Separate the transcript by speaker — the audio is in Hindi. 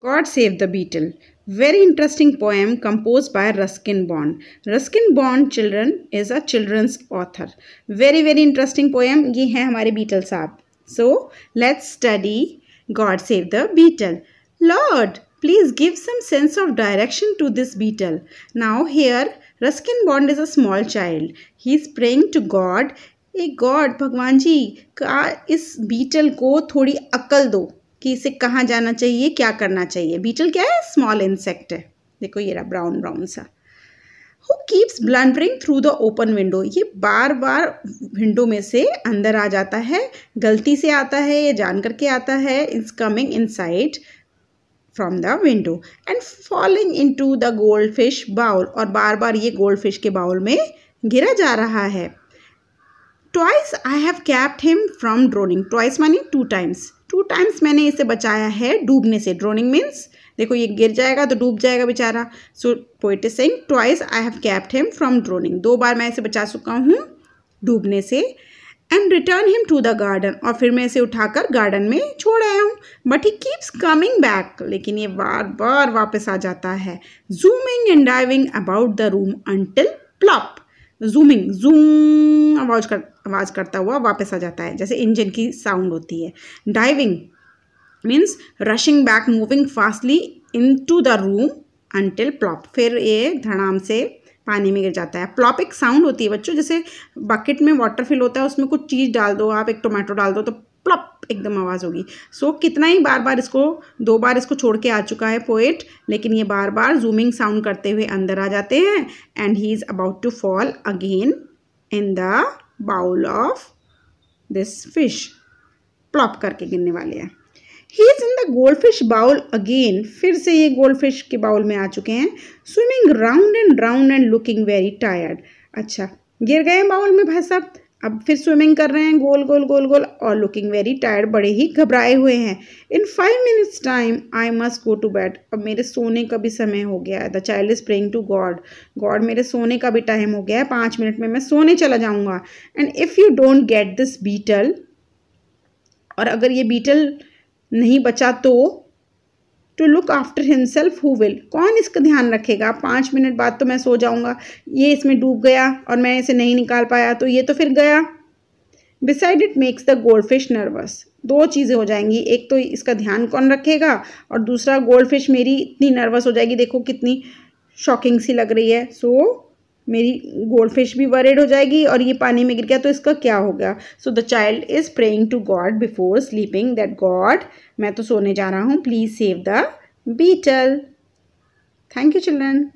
Speaker 1: God Save the Beetle. Very interesting poem composed by Ruskin Bond. Ruskin Bond children is a children's author. Very very interesting poem. ये है हमारे beetle साहब. So let's study God Save the Beetle. Lord, please give some sense of direction to this beetle. Now here Ruskin Bond is a small child. He is praying to God. Hey God, भगवान जी का इस बीटल को थोड़ी अकल दो कि इसे कहाँ जाना चाहिए क्या करना चाहिए बीटल क्या है स्मॉल इंसेक्ट है देखो ये रहा ब्राउन ब्राउन सा who keeps blundering through the open window ये बार बार विंडो में से अंदर आ जाता है गलती से आता है या जान करके आता है it's coming inside from the window and falling into the goldfish bowl और बार बार ये गोल्ड फिश के बाउल में गिरा जा रहा है twice I have kept him from drowning twice मानी टू टाइम्स टू टाइम्स मैंने इसे बचाया है डूबने से ड्रोनिंग मीन्स देखो ये गिर जाएगा तो डूब जाएगा बेचारा so poet is saying twice I have kept him from drowning दो बार मैं इसे बचा चुका हूँ डूबने से and return him to the garden और फिर मैं इसे उठाकर गार्डन में छोड़ आया हूँ but he keeps coming back लेकिन ये बार बार वापस आ जाता है zooming and diving about the room until plop zooming zoom आवाज कर आवाज़ करता हुआ वापस आ जाता है जैसे इंजन की साउंड होती है diving means rushing back moving fastly into the room until plop फिर ये धड़ाम से पानी में गिर जाता है प्लॉप एक साउंड होती है बच्चों जैसे बकेट में वाटर फिल होता है उसमें कुछ चीज़ डाल दो आप एक टोमेटो डाल दो तो प्लप एकदम आवाज़ होगी सो so, कितना ही बार बार इसको दो बार इसको छोड़ के आ चुका है पोएट लेकिन ये बार बार जूमिंग साउंड करते हुए अंदर आ जाते हैं and he is about to fall again in the bowl of this fish plop करके गिरने वाले हैं he is in the goldfish bowl again फिर से ये गोल्ड फिश के बाउल में आ चुके हैं swimming round and round and looking very tired अच्छा गिर गए बाउल में भाई साहब अब फिर स्विमिंग कर रहे हैं गोल गोल गोल गोल और लुकिंग वेरी टायर्ड बड़े ही घबराए हुए हैं in five minutes time I must go to bed अब मेरे सोने का भी समय हो गया है the child is praying to God God मेरे सोने का भी टाइम हो गया है पाँच मिनट में मैं सोने चला जाऊँगा and if you don't get this beetle और अगर ये बीटल नहीं बचा तो to look after himself who will कौन इसका ध्यान रखेगा पाँच मिनट बाद तो मैं सो जाऊँगा ये इसमें डूब गया और मैं इसे नहीं निकाल पाया तो ये तो फिर गया beside it makes the goldfish nervous दो चीज़ें हो जाएंगी एक तो इसका ध्यान कौन रखेगा और दूसरा गोल्ड फिश मेरी इतनी नर्वस हो जाएगी देखो कितनी शॉकिंग सी लग रही है सो so, मेरी गोल्ड फिश भी वरेड हो जाएगी और ये पानी में गिर गया तो इसका क्या होगा so the child is praying to God before sleeping that God मैं तो सोने जा रहा हूँ please save the beetle thank you children